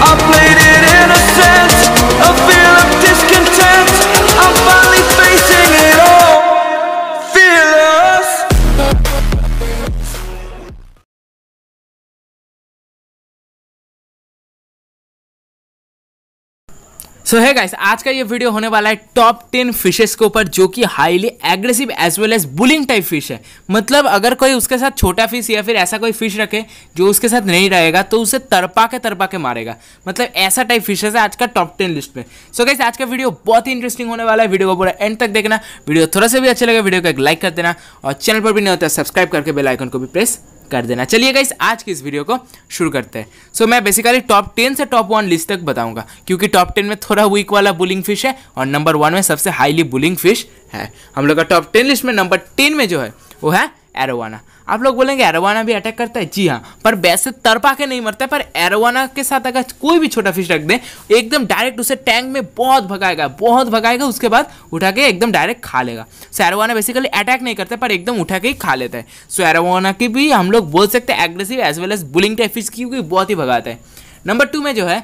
I played it सो है guys आज का ये वीडियो होने वाला है टॉप टेन फिशेस के ऊपर जो कि highly aggressive as well as bullying type fish है मतलब अगर कोई उसके साथ छोटा फिश या फिर ऐसा कोई फिश रखे जो उसके साथ नहीं रहेगा तो उसे तरपा के तरपा के मारेगा मतलब ऐसा टाइप फिशेस है आज का टॉप टेन लिस्ट में सो so गाइस आज का वीडियो बहुत ही इंटरेस्टिंग होने वाला है वीडियो को पूरा एंड तक देखना वीडियो थोड़ा सा भी अच्छा लगे वीडियो को एक लाइक कर देना और चैनल पर भी नहीं होता सब्सक्राइब करके बेलाइकन को भी प्रेस कर देना चलिए गाइस आज की इस वीडियो को शुरू करते हैं सो so, मैं बेसिकली टॉप टेन से टॉप वन लिस्ट तक बताऊंगा क्योंकि टॉप टेन में थोड़ा वीक वाला बुलिंग फिश है और नंबर वन में सबसे हाईली बुलिंग फिश है हम लोग का टॉप टेन लिस्ट में नंबर टेन में जो है वो है एरोवाना आप लोग बोलेंगे एरोवाना भी अटैक करता है जी हाँ पर वैसे तरपा के नहीं मरता है पर एरोवाना के साथ अगर कोई भी छोटा फिश रख दें एकदम डायरेक्ट उसे टैंक में बहुत भगाएगा बहुत भगाएगा उसके बाद उठा के एकदम डायरेक्ट खा लेगा सो एरोवाना बेसिकली अटैक नहीं करता पर एकदम उठा के ही खा लेता है सो एरोवाना की भी हम लोग बोल सकते हैं aggressive as well as bullying type fish की क्योंकि बहुत ही भगाता है नंबर टू में जो है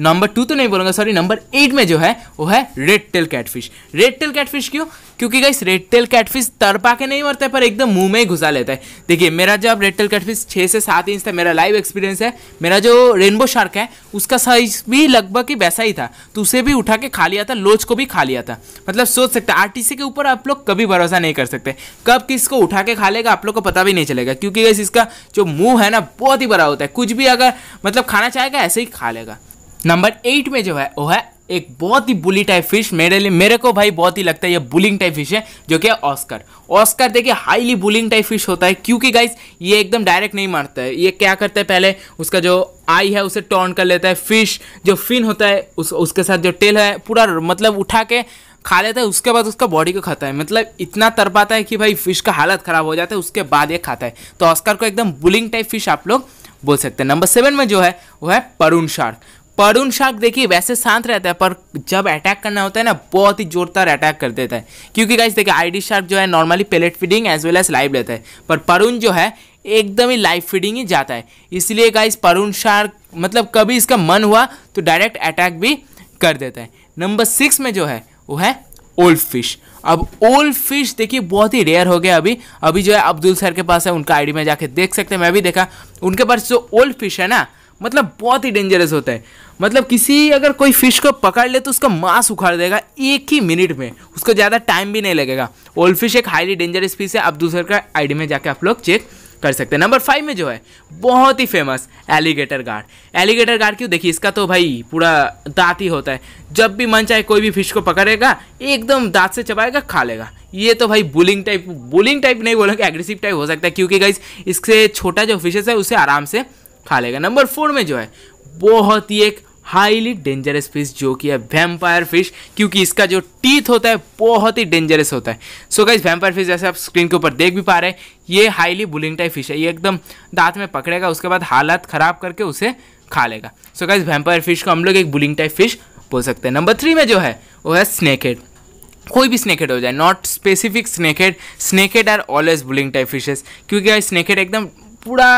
नंबर टू तो नहीं बोलूंगा सॉरी नंबर एट में जो है वो है red tail catfish red tail catfish क्यों क्योंकि गाइस रेड टेल कैटफिश तर पा के नहीं मरता है पर एकदम मुंह में ही घुसा लेता है देखिए मेरा जब रेड टेल कैटफिश छः से सात इंच था मेरा लाइव एक्सपीरियंस है मेरा जो रेनबो शार्क है उसका साइज भी लगभग ही वैसा ही था तो उसे भी उठा के खा लिया था लोच को भी खा लिया था मतलब सोच सकते आर टी के ऊपर आप लोग कभी भरोसा नहीं कर सकते कब किसको उठा के खा लेगा आप लोग को पता भी नहीं चलेगा क्योंकि गाइस इसका जो मुँह है ना बहुत ही बड़ा होता है कुछ भी अगर मतलब खाना चाहेगा ऐसे ही खा लेगा नंबर एट में जो है वो है एक बहुत ही बुली टाइप फिश मेरे लिए मेरे को भाई बहुत ही लगता है ये बुलिंग टाइप फिश है जो कि ऑस्कर ऑस्कर देखिए हाईली बुलिंग टाइप फिश होता है क्योंकि गाइस ये एकदम डायरेक्ट नहीं मारता है ये क्या करता है पहले उसका जो आई है उसे टर्न कर लेता है फिश जो फिन होता है उस उसके साथ जो टेल है पूरा मतलब उठा के खा लेता है उसके बाद उसका बॉडी को खाता है मतलब इतना तर पाता है कि भाई फिश का हालत ख़राब हो जाता है उसके बाद ये खाता है तो ऑस्कर को एकदम बुलिंग टाइप फिश आप लोग बोल सकते हैं नंबर सेवन में जो है वो है परून शार्क परुण शार्क देखिए वैसे शांत रहता है पर जब अटैक करना होता है ना बहुत ही जोरदार अटैक कर देता है क्योंकि गाइस देखिए आईडी शार्क जो है normally pellet feeding as well as live लेता है पर परुण जो है एकदम ही लाइव फीडिंग ही जाता है इसलिए गाइस परुण शार्क मतलब कभी इसका मन हुआ तो डायरेक्ट अटैक भी कर देता है नंबर सिक्स में जो है वो है ओल्ड फिश अब ओल्ड फिश देखिए बहुत ही रेयर हो गया अभी अभी जो है अब्दुल सर के पास है उनका आईडी में जाके देख सकते हैं मैं भी देखा उनके पास जो ओल्ड फिश है ना मतलब बहुत ही डेंजरस होता है मतलब किसी अगर कोई फिश को पकड़ ले तो उसका मांस उखाड़ देगा एक ही मिनट में उसको ज़्यादा टाइम भी नहीं लगेगा ओल्ड फिश एक हाईली डेंजरस फिश है आप दूसरे का आईडी में जाके आप लोग चेक कर सकते हैं नंबर फाइव में जो है बहुत ही famous alligator guard alligator guard क्यों देखिए इसका तो भाई पूरा दांत ही होता है जब भी मन चाहे कोई भी फिश को पकड़ेगा एकदम दांत से चबाएगा खा लेगा ये तो भाई बुलिंग टाइप बुलिंग टाइप नहीं बोलेंगे एग्रेसिव टाइप हो सकता है क्योंकि गाइज इससे छोटा जो फिशेस है उसे आराम से खा लेगा नंबर फोर में जो है बहुत ही एक हाईली डेंजरस फिश जो कि है वैम्पायर फिश क्योंकि इसका जो टीथ होता है बहुत ही डेंजरस होता है सो गाइज वैम्पायर फिश जैसे आप स्क्रीन के ऊपर देख भी पा रहे हैं ये हाईली बुलिंग टाइप फिश है ये एकदम दांत में पकड़ेगा उसके बाद हालत ख़राब करके उसे खा लेगा सो गाइज वैम्पायर फिश को हम लोग एक बुलिंग टाइप फिश बोल सकते हैं नंबर थ्री में जो है वो है स्नेकेड हेड कोई भी स्नेकेड हो जाए not specific snakehead snakehead are always bullying type fishes क्योंकि स्नेकेड एकदम पूरा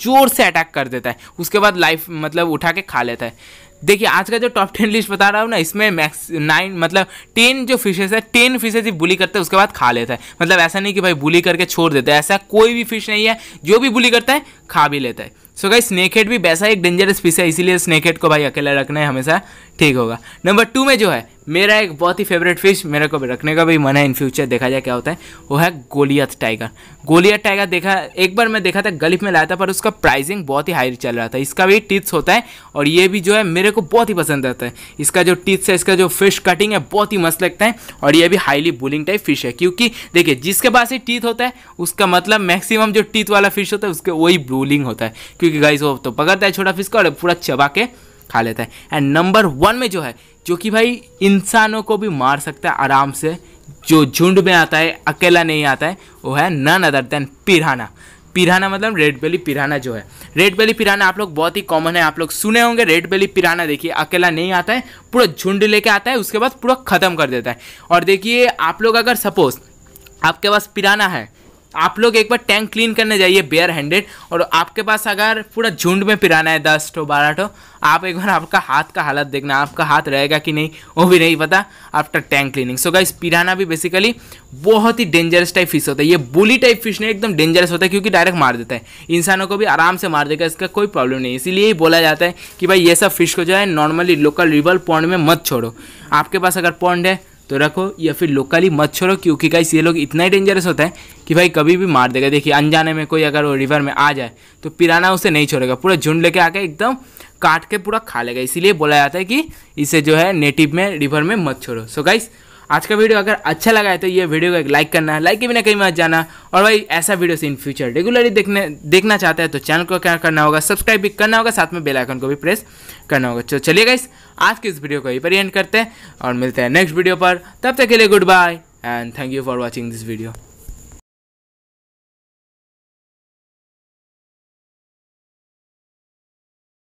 जोर से अटैक कर देता है उसके बाद लाइफ मतलब उठा के खा लेता है देखिए आज का जो टॉप टेन लिस्ट बता रहा हूँ ना इसमें मैक्स नाइन मतलब टेन जो फिशेज है टेन फिशेज ही बुली करते हैं उसके बाद खा लेता है मतलब ऐसा नहीं कि भाई बुली करके छोड़ देता है ऐसा कोई भी फिश नहीं है जो भी बुली करता है खा भी लेता है सो so गाइस हेड भी वैसा एक डेंजरस पीस है इसीलिए स्नेक हेड को भाई अकेला रखना है हमेशा ठीक होगा नंबर टू में जो है मेरा एक बहुत ही फेवरेट फिश मेरे को रखने का भी मन है इन फ्यूचर देखा जाए क्या होता है वो है गोलियत टाइगर गोलियत टाइगर देखा एक बार मैं देखा था गलिफ में लाया था पर उसका प्राइसिंग बहुत ही हाई चल रहा था इसका भी टिप्स होता है और ये भी जो है मेरे को बहुत ही पसंद आता है इसका जो टिथ्स है इसका जो फिश कटिंग है बहुत ही मस्त लगता है और ये भी हाईली बुलिंग टाइप फिश है क्योंकि देखिए जिसके पास ही टीथ होता है उसका मतलब मैक्सिमम जो टीथ वाला फिश होता है उसके वही रूलिंग होता है क्योंकि गाइज वो तो पकड़ता है छोटा फिश को और पूरा चबा के खा लेता है एंड नंबर वन में जो है जो कि भाई इंसानों को भी मार सकता है आराम से जो झुंड में आता है अकेला नहीं आता है वो है none other than piranha piranha मतलब रेड बेली पिराना जो है रेड बेली पिराना आप लोग बहुत ही कॉमन है आप लोग सुने होंगे रेड बेली पिराना देखिए अकेला नहीं आता है पूरा झुंड लेके आता है उसके बाद पूरा ख़त्म कर देता है और देखिए आप लोग अगर सपोज़ आपके पास पिराना है आप लोग एक बार टैंक क्लीन करने जाइए बेयर हैंडेड और आपके पास अगर पूरा झुंड में पिराना है दस टो बारह टो आप एक बार आपका हाथ का हालत देखना आपका हाथ रहेगा कि नहीं वो भी नहीं पता after tank cleaning so guys piranha भी बेसिकली बहुत ही डेंजरस टाइप फिश होता है ये बुली टाइप फिश नहीं एकदम डेंजरस होता है क्योंकि डायरेक्ट मार देता है इंसानों को भी आराम से मार देगा इसका कोई प्रॉब्लम नहीं इसीलिए ही बोला जाता है कि भाई ये सब फिश को जो है नॉर्मली लोकल रिवर पॉन्ड में मत छोड़ो आपके पास अगर पॉन्ड है तो रखो या फिर लोकली मत छोड़ो क्योंकि गाइस ये लोग इतना ही डेंजरस होता है कि भाई कभी भी मार देगा देखिए अनजाने में कोई अगर वो रिवर में आ जाए तो पिराना उसे नहीं छोड़ेगा पूरा झुंड लेके आके एकदम काट के पूरा खा लेगा इसीलिए बोला जाता है कि इसे जो है नेटिव में रिवर में मत छोड़ो सो गाइस आज का वीडियो अगर अच्छा लगा है तो ये वीडियो को एक लाइक करना लाइक के बिना कहीं मत जाना और भाई ऐसा वीडियो इन फ्यूचर रेगुलरली देखने देखना चाहता है तो चैनल को क्या करना होगा सब्सक्राइब भी करना होगा साथ में बेलाइकन को भी प्रेस करना होगा तो चलिए गाइस आज की इस वीडियो को यहीं पर एंड करते हैं और मिलते हैं नेक्स्ट वीडियो पर तब तक के लिए goodbye and thank you for watching this video